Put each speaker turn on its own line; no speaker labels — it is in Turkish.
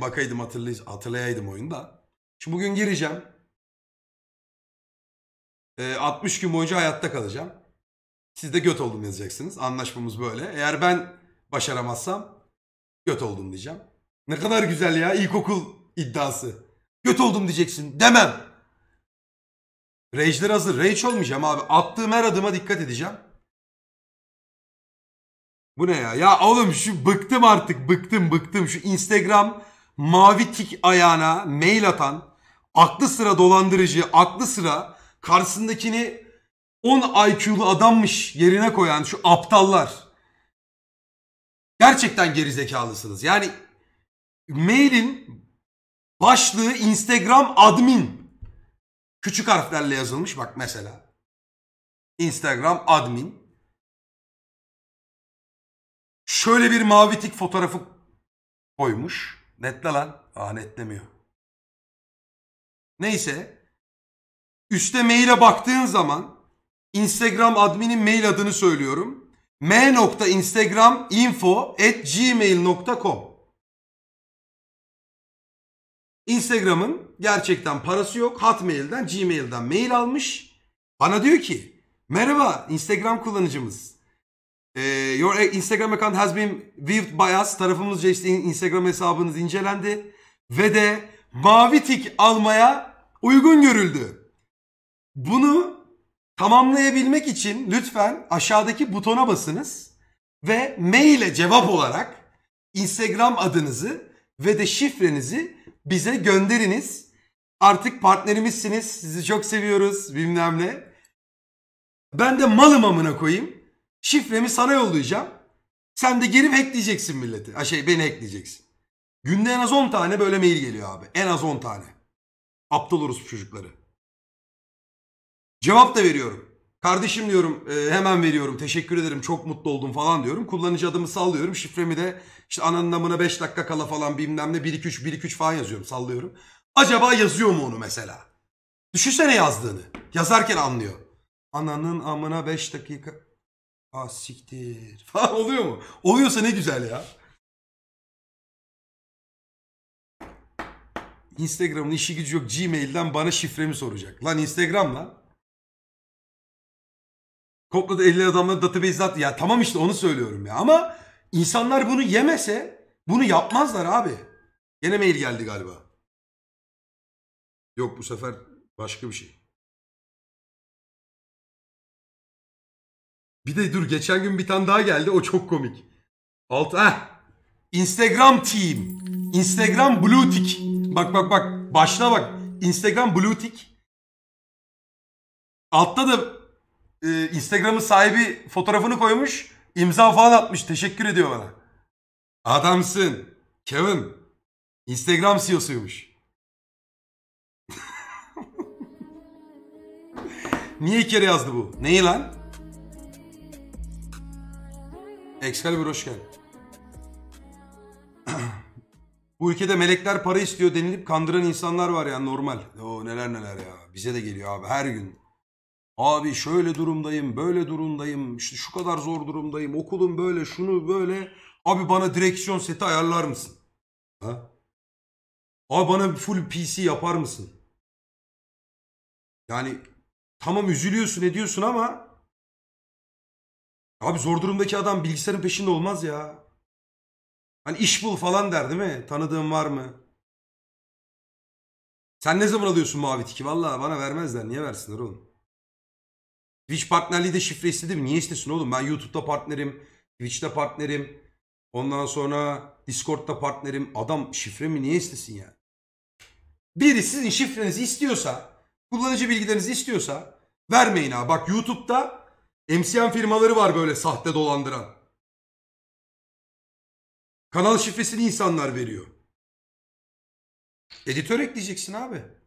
bakaydım hatırlay hatırlayaydım oyunda. Şimdi bugün gireceğim. Ee, 60 gün boyunca hayatta kalacağım. Siz de göt oldum yazacaksınız. Anlaşmamız böyle. Eğer ben başaramazsam göt oldum diyeceğim. Ne kadar güzel ya ilkokul iddiası. Göt oldum diyeceksin demem. Rage'ler hazır. Rage olmayacağım abi. Attığım her adıma dikkat edeceğim. Bu ne ya? Ya oğlum şu bıktım artık. Bıktım bıktım. Şu Instagram mavi tik ayağına mail atan aklı sıra dolandırıcı, aklı sıra karşısındakini 10 IQ'lu adammış yerine koyan şu aptallar. Gerçekten gerizekalısınız. Yani mailin başlığı Instagram admin. Küçük harflerle
yazılmış bak mesela. Instagram admin. Şöyle bir mavi tik fotoğrafı koymuş. Netle lan. Aa netlemiyor. Neyse.
Üste maile baktığın zaman Instagram adminin mail adını söylüyorum. m.instagraminfo@gmail.com Instagram'ın gerçekten parası yok. Hotmail'den, Gmail'den mail almış. Bana diyor ki merhaba Instagram kullanıcımız. E, your Instagram account has been viewed by us. Tarafımızca işte Instagram hesabınız incelendi. Ve de mavi tik almaya uygun görüldü. Bunu tamamlayabilmek için lütfen aşağıdaki butona basınız ve maile cevap olarak Instagram adınızı ve de şifrenizi bize gönderiniz. Artık partnerimizsiniz. Sizi çok seviyoruz bilmem ne. Ben de malım amına koyayım. Şifremi sana yollayacağım. Sen de geri hackleyeceksin milleti. Ha şey beni hackleyeceksin. Günde en az 10 tane böyle mail geliyor abi. En az 10 tane. Aptal orospu çocukları. Cevap da veriyorum. Kardeşim diyorum e, hemen veriyorum teşekkür ederim çok mutlu oldum falan diyorum. Kullanıcı adımı sallıyorum şifremi de işte ananın amına 5 dakika kala falan bilmem ne 1-2-3 1-2-3 falan yazıyorum sallıyorum. Acaba yazıyor mu onu mesela? Düşünsene yazdığını. Yazarken anlıyor. Ananın amına 5 dakika. Aa ah, siktir falan oluyor mu? Oluyorsa ne güzel ya. Instagram'ın işi gücü yok Gmail'den bana şifremi soracak. Lan Instagram lan. Kopladı 50 adamla database attı. Ya tamam işte onu söylüyorum ya. Ama insanlar bunu yemese bunu yapmazlar abi.
Gene mail geldi galiba. Yok bu sefer başka bir şey. Bir de dur geçen gün bir tane daha geldi. O çok komik. Alt heh. Instagram team.
Instagram blue tick. Bak bak bak. Başına bak. Instagram blue tick. Altta da e, Instagram'ın sahibi fotoğrafını koymuş. İmza falan atmış. Teşekkür ediyor bana. Adamsın. Kevin. Instagram CEO'suymuş. Niye kere yazdı bu? Neyi lan? Excalibur hoş geldin. Bu ülkede melekler para istiyor denilip kandıran insanlar var ya normal. O neler neler ya. Bize de geliyor abi her gün. Abi şöyle durumdayım, böyle durumdayım, işte şu kadar zor durumdayım, okulum böyle, şunu böyle. Abi bana direksiyon seti ayarlar mısın? Ha?
Abi bana full PC yapar mısın? Yani tamam üzülüyorsun ediyorsun ama Abi zor durumdaki
adam bilgisayarın peşinde olmaz ya. Hani iş bul falan der değil mi? Tanıdığın var mı? Sen ne zaman alıyorsun mavi tiki? Valla bana vermezler. Niye versinler oğlum? Twitch partnerliği de şifre istedim. Niye istesin oğlum? Ben YouTube'da partnerim. Twitch'te partnerim. Ondan sonra Discord'da partnerim. Adam şifre mi? niye istesin yani? Biri sizin şifrenizi istiyorsa, kullanıcı bilgilerinizi istiyorsa vermeyin ha. Bak YouTube'da MCN firmaları var böyle sahte dolandıran.
Kanal şifresini insanlar veriyor. Editör ekleyeceksin abi.